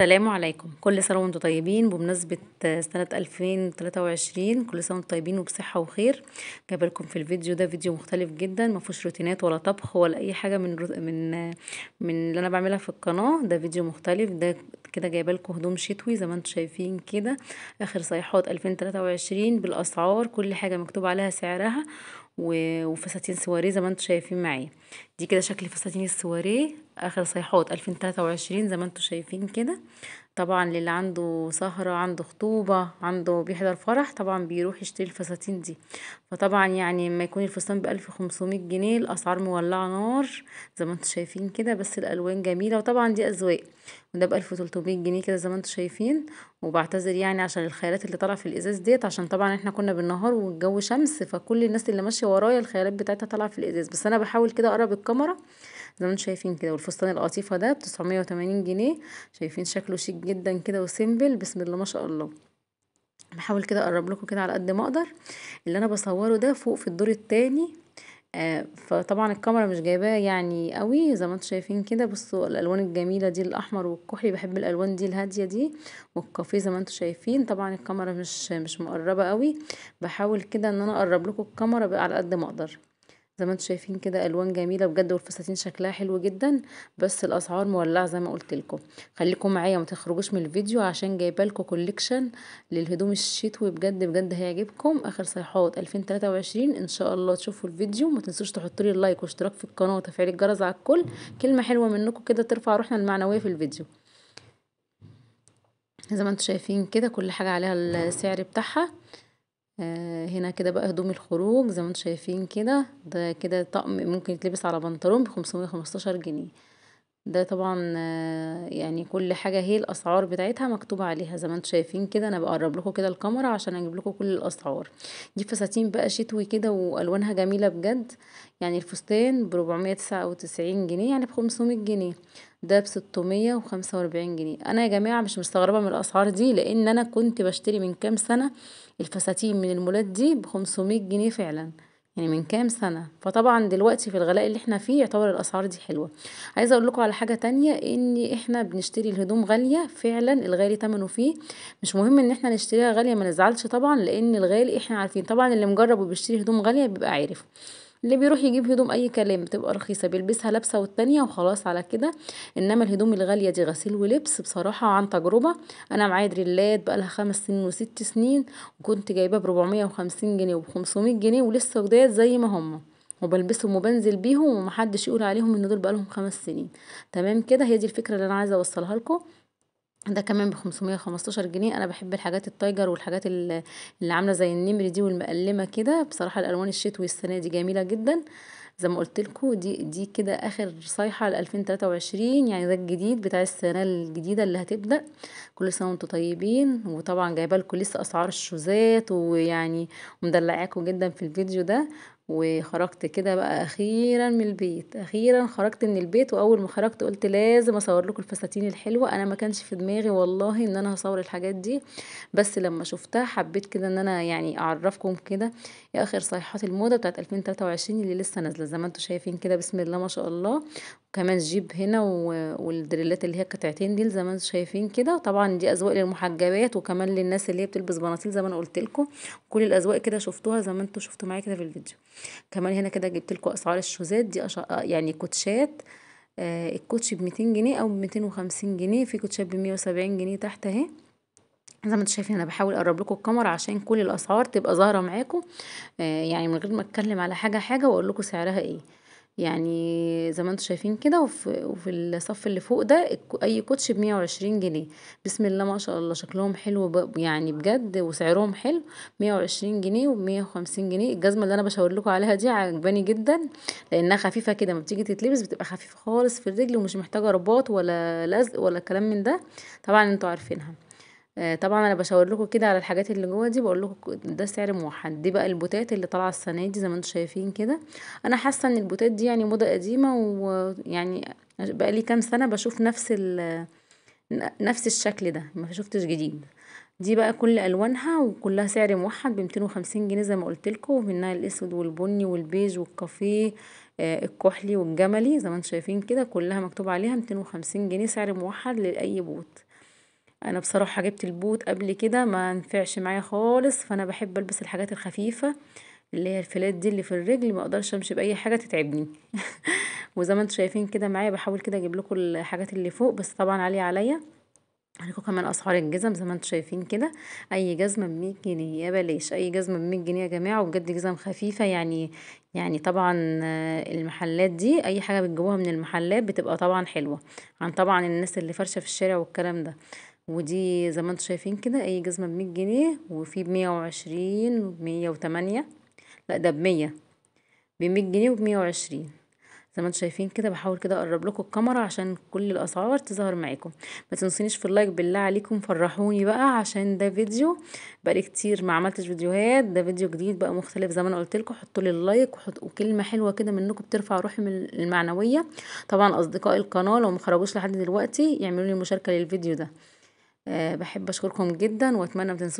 السلام عليكم كل سنة وانتم طيبين بمناسبة سنة 2023 كل سنة وانتم طيبين وبصحة وخير جايبه لكم في الفيديو ده فيديو مختلف جدا ما فيهوش روتينات ولا طبخ ولا اي حاجة من من من اللي انا بعملها في القناة ده فيديو مختلف ده كده جايبه لكم هدوم شتوي زي ما انتم شايفين كده اخر صيحات 2023 بالاسعار كل حاجة مكتوب عليها سعرها وفساتين سواريه زي ما انتوا شايفين معايا دي كده شكل فساتين السواريه اخر صيحات 2023 زي ما انتوا شايفين كده طبعا للي عنده سهرة عنده خطوبة عنده بيحضر فرح طبعا بيروح يشتري الفساتين دي فطبعا يعني ما يكون الفستان بألف 1500 جنيه الأسعار مولعة نار زي ما انتوا شايفين كده بس الألوان جميلة وطبعا دي أذواق وده بألف 1300 جنيه كده زي ما انتوا شايفين وبعتذر يعني عشان الخيالات اللي طالعة في الإزاز ديت عشان طبعا احنا كنا بالنهار والجو شمس فكل الناس اللي ماشية ورايا الخيالات بتاعتها طالعة في الإزاز بس أنا بحاول كده أقرب الكاميرا زي ما انتم شايفين كده والفستان القطيفه ده ب 980 جنيه شايفين شكله شيك جدا كده وسيمبل بسم الله ما شاء الله بحاول كده اقرب لكم كده على قد ما اقدر اللي انا بصوره ده فوق في الدور التاني آه فطبعا الكاميرا مش جايباه يعني قوي زي ما انتم شايفين كده بصوا الالوان الجميله دي الاحمر والكحلي بحب الالوان دي الهاديه دي والكافيه زي ما انتم شايفين طبعا الكاميرا مش مش مقربه قوي بحاول كده ان انا اقرب لكم الكاميرا على قد ما اقدر زي ما انتم شايفين كده الوان جميله بجد والفساتين شكلها حلو جدا بس الاسعار مولعه زي ما قلت لكم خليكم معايا ما تخرجوش من الفيديو عشان جايبه لكم كوليكشن للهدوم الشتوي بجد بجد هيعجبكم اخر صيحات 2023 ان شاء الله تشوفوا الفيديو ما تنسوش تحطوا لي اللايك واشتراك في القناه وتفعيل الجرس على الكل كلمه حلوه منكم كده ترفع روحنا المعنويه في الفيديو زي ما انتم شايفين كده كل حاجه عليها السعر بتاعها آه، هنا كده بقى هدوم الخروج زي ما انتم شايفين كده ده كده طقم ممكن يتلبس على بنطلون بخمسمية خمستاشر جنيه ده طبعًا يعني كل حاجة هي الأسعار بتاعتها مكتوبة عليها زي ما انتم شايفين كده، أنا بقرب لكم كده الكاميرا عشان أجيب لكم كل الأسعار. دي فساتين بقى شتوي كده وألوانها جميلة بجد، يعني الفستان بربعمية تسعة وتسعين جنيه يعني 500 جنيه. ده ب وخمسه واربعين جنيه انا يا جماعة مش مستغربة من الأسعار دي لأن أنا كنت بشتري من كام سنة الفساتين من المولات دي 500 جنيه فعلًا. يعني من كام سنة فطبعا دلوقتي في الغلاء اللي احنا فيه يعتبر الاسعار دي حلوة عايزة اقول لكم على حاجة تانية ان احنا بنشتري الهدوم غالية فعلا الغالي تمنه فيه مش مهم ان احنا نشتريها غالية ما نزعلش طبعا لان الغالي احنا عارفين طبعا اللي مجرب وبيشتري هدوم غالية بيبقى عارف اللي بيروح يجيب هدوم اي كلام بتبقى رخيصه بيلبسها لابسه والتانية وخلاص على كده انما الهدوم الغاليه دي غسيل ولبس بصراحه عن تجربه انا معايا دريلات بقالها خمس سنين وست سنين وكنت جايباه ب وخمسين جنيه 500 جنيه ولسه جداد زي ما هما وبلبسهم وبنزل بيهم ومحدش يقول عليهم ان دول بقالهم خمس سنين تمام كده هي دي الفكره اللي انا عايزه اوصلها لكم ده كمان ب وخمستاشر جنيه انا بحب الحاجات التايجر والحاجات اللي عامله زي النمر دي والمقلمه كده بصراحه الالوان الشتوي السنه دي جميله جدا زي ما قلتلكوا دي دي كده اخر صيحه ل 2023 يعني ده الجديد بتاع السنه الجديده اللي هتبدا كل سنه وانتم طيبين وطبعا جايبه لكم لسه اسعار الشوزات ويعني مدلعاكم جدا في الفيديو ده وخرجت كده بقى اخيرا من البيت اخيرا خرجت من البيت واول ما خرجت قلت لازم اصور لكم الفساتين الحلوه انا ما كانش في دماغي والله ان انا هصور الحاجات دي بس لما شفتها حبيت كده ان انا يعني اعرفكم كده يا اخر صيحات الموضه بتاعت 2023 اللي لسه نازله زي ما انتم شايفين كده بسم الله ما شاء الله كمان جيب هنا و- والدريلات اللي هي قطعتين دي زي ما انتوا شايفين كده طبعا دي اذواق للمحجبات وكمان للناس اللي هي بتلبس بناطيل زي ما انا قلت لكم كل الاذواق كده شفتوها زي ما انتوا شفتوا معايا كده في الفيديو كمان هنا كده جبت لكم اسعار الشوزات دي أش... يعني كوتشات آه الكوتش ب 200 جنيه او ب 250 جنيه في كوتشات ب 170 جنيه تحت اهي زي ما انتم شايفين انا بحاول اقرب لكم الكاميرا عشان كل الاسعار تبقى ظاهره معاكم آه يعني من غير ما اتكلم على حاجه حاجه واقول لكم سعرها ايه يعني زي ما انتم شايفين كده وفي, وفي الصف اللي فوق ده اي كوتش بمية 120 جنيه بسم الله ما شاء الله شكلهم حلو يعني بجد وسعرهم حلو مية جنيه و 150 جنيه الجزمة اللي انا بشاور لكم عليها دي عجباني جدا لانها خفيفة كده ما بتيجي تتلبس بتبقى خفيفة خالص في الرجل ومش محتاجة رباط ولا لزق ولا كلام من ده طبعا انتوا عارفينها آه، طبعًا أنا بشاور لكم كده على الحاجات اللي جوّه دي بقول لكم ده سعر موحد، دي بقى البوتات اللي طالعة السنة دي زي ما انتم شايفين كده، أنا حاسة إن البوتات دي يعني موضة قديمة ويعني بقى لي كام سنة بشوف نفس ال نفس الشكل ده ما شُفتش جديد، دي بقى كل ألوانها وكلها سعر موحد بميتين وخمسين جنيه زي ما قُلت لكم، ومنها الأسود والبني والبيج والكافيه آه، الكحلي والجملي زي ما انتم شايفين كده كلها مكتوب عليها 250 جنيه سعر موحد لأي بوت. انا بصراحة جبت البوت قبل كده ما نفعش معايا خالص فانا بحب البس الحاجات الخفيفة اللي هي الفلات دي اللي في الرجل ما اقدرش امشي باي حاجه تتعبني وزي ما انتم شايفين كده معايا بحاول كده اجيب لكم الحاجات اللي فوق بس طبعا عاليه عليا هوريكم كمان اسعار الجزم زي ما انتم شايفين كده اي جزمه ب 100 جنيه يا بلاش اي جزمه ب 100 جنيه يا جماعه وبجد جزم خفيفه يعني يعني طبعا المحلات دي اي حاجه بتجيبوها من المحلات بتبقى طبعا حلوه عن طبعا الناس اللي فرشه في الشارع والكلام ده ودي زي ما انتوا شايفين كده اي جزمة بمية جنيه وفي بمية وعشرين وبمية وتمانية لا ده بمية بمية جنيه وبمية وعشرين زي ما انتوا شايفين كده بحاول كده اقرب لكم الكاميرا عشان كل الاسعار تظهر معاكم ما تنسونيش في اللايك بالله عليكم فرحوني بقى عشان ده فيديو بقالي كتير ما عملتش فيديوهات ده فيديو جديد بقى مختلف زي ما انا قلت لكم حطوا لي اللايك وكلمه حلوه كده منكم بترفع روحي من المعنويه طبعا اصدقاء القناه لو ما خرجوش لحد دلوقتي يعملوا لي مشاركه للفيديو ده آه، بحب أشكركم جدا وأتمنى تنسوش